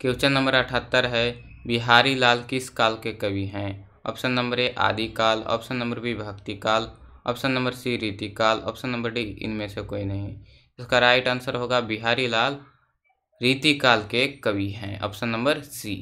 question number अठहत्तर है बिहारी लाल किस काल के कवि हैं ऑप्शन नंबर ए आदिकाल ऑप्शन नंबर बी भक्ति काल ऑप्शन नंबर सी रीतिकाल ऑप्शन नंबर डी इनमें से कोई नहीं इसका राइट आंसर होगा बिहारी लाल रीतिकाल के कवि हैं ऑप्शन नंबर सी